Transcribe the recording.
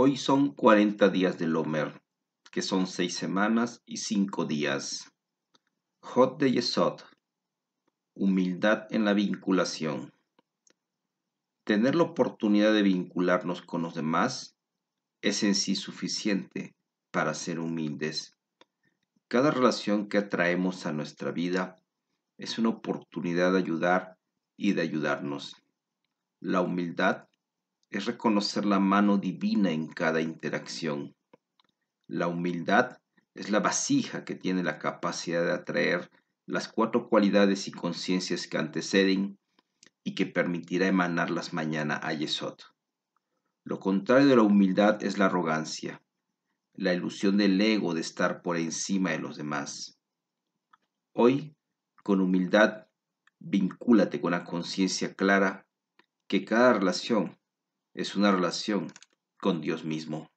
Hoy son 40 días del Omer, que son 6 semanas y 5 días. Jot de Yesod. Humildad en la vinculación. Tener la oportunidad de vincularnos con los demás es en sí suficiente para ser humildes. Cada relación que atraemos a nuestra vida es una oportunidad de ayudar y de ayudarnos. La humildad es reconocer la mano divina en cada interacción. La humildad es la vasija que tiene la capacidad de atraer las cuatro cualidades y conciencias que anteceden y que permitirá emanarlas mañana a Yesod. Lo contrario de la humildad es la arrogancia, la ilusión del ego de estar por encima de los demás. Hoy, con humildad, vincúlate con la conciencia clara que cada relación, es una relación con Dios mismo.